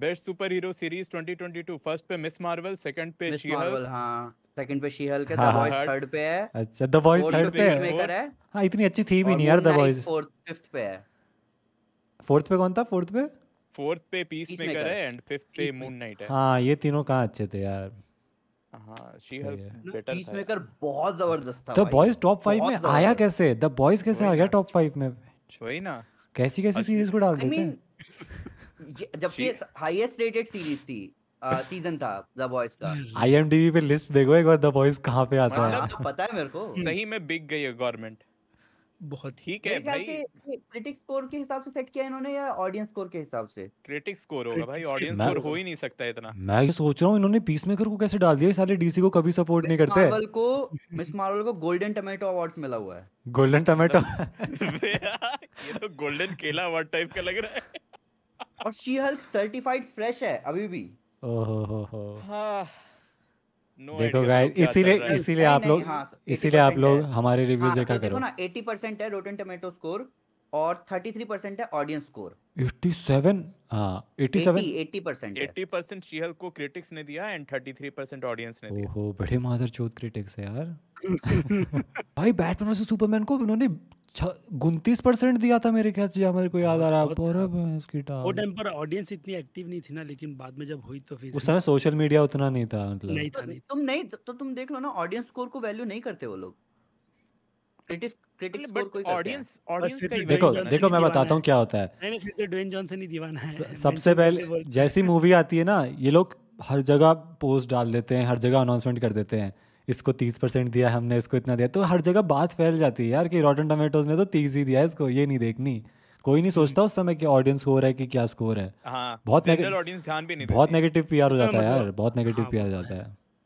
Best super hero series 2022 first पे Ms Marvel second पे She Hulk हां second पे शी हल्क है द वॉइस थर्ड पे है अच्छा द वॉइस थर्ड पे है हां इतनी अच्छी थी भी नहीं यार द वॉइस फोर्थ फिफ्थ पे है फोर्थ पे कौन था फोर्थ पे फोर्थ पे पीस मेकर है एंड फिफ्थ पे मून नाइट है हां ये तीनों कहां अच्छे थे यार बेटर हाँ, पीसमेकर बहुत जबरदस्त था द बॉयज टॉप फाइव में आया कैसे द बॉयज कैसे आ गया टॉप फाइव में वही ना कैसी कैसी सीरीज को डाल देते हैं जबकि हाईएस्ट रेटेड सीरीज थी सीजन था द बॉयज का आईएमडीबी पे लिस्ट देखो एक बार द बॉयज कहां पे आता है मतलब तो पता है मेरे को सही में बिक गई है गवर्नमेंट बहुत ठीक है भाई क्रिटिक स्कोर के हिसाब से सेट किया इन्होंने या ऑडियंस स्कोर के हिसाब से क्रिटिक स्कोर होगा भाई ऑडियंस स्कोर हो ही नहीं सकता इतना मैं ये सोच रहा हूँ इन्होंने पीस मेकर को कैसे डाल दिया साले डीसी को कभी सपोर्ट नहीं करते मार्वल को मिस मार्वल को गोल्डन टोमेटो अवार्ड्स मिला हुआ है गोल्डन टोमेटो ये तो गोल्डन केला अवार्ड टाइप का लग रहा है और शी हल्क सर्टिफाइड फ्रेश है अभी भी हाँ। देखो गाइस इसीलिए हाँ, इसीलिए आप लोग इसीलिए आप लोग हमारे रिव्यूज हाँ, देखा करो ना 80 परसेंट है रोटेन टोमेटो स्कोर और 33 परसेंट है ऑडियंस स्कोर 87 हाँ 87 80 परसेंट 80 परसेंट शीहल को क्रिटिक्स ने दिया एंड 33 परसेंट ऑडियंस ने दिया ओहो बड़े माधर चोद क्रिटिक्स है यार भाई बैटमैन वर्सेस सुपरमैन को उन्होंने उनतीस परसेंट दिया था मेरे ख्याल से या मेरे को याद आ रहा है और टाइम वो टाइम पर ऑडियंस इतनी एक्टिव नहीं थी ना लेकिन बाद में जब हुई तो फिर उस समय सोशल मीडिया उतना नहीं था मतलब नहीं था नहीं तुम नहीं तो तुम देख लो ना ऑडियंस स्कोर को वैल्यू नहीं करते वो लोग क्रिटिक्स क्रिटिक्स स्कोर कोई ऑडियंस ऑडियंस का देखो देखो मैं बताता हूं क्या होता है नहीं फिर तो ड्वेन जॉनसन ही दीवाना है सबसे पहले जैसी मूवी आती है ना ये लोग हर जगह पोस्ट डाल देते हैं हर जगह अनाउंसमेंट कर देते हैं इसको तीस परसेंट दिया हमने इसको इतना दिया तो हर जगह बात फैल जाती है यार कि रॉटन टमेटोज ने तो तीस ही दिया है इसको ये नहीं देखनी कोई नहीं सोचता उस समय कि ऑडियंस स्कोर है कि क्या स्कोर है हाँ, बहुत ऑडियंस ध्यान भी नहीं बहुत नेगेटिव पीआर हो जाता है मतलब यार बहुत नेगेटिव पीआर हाँ, हो जाता है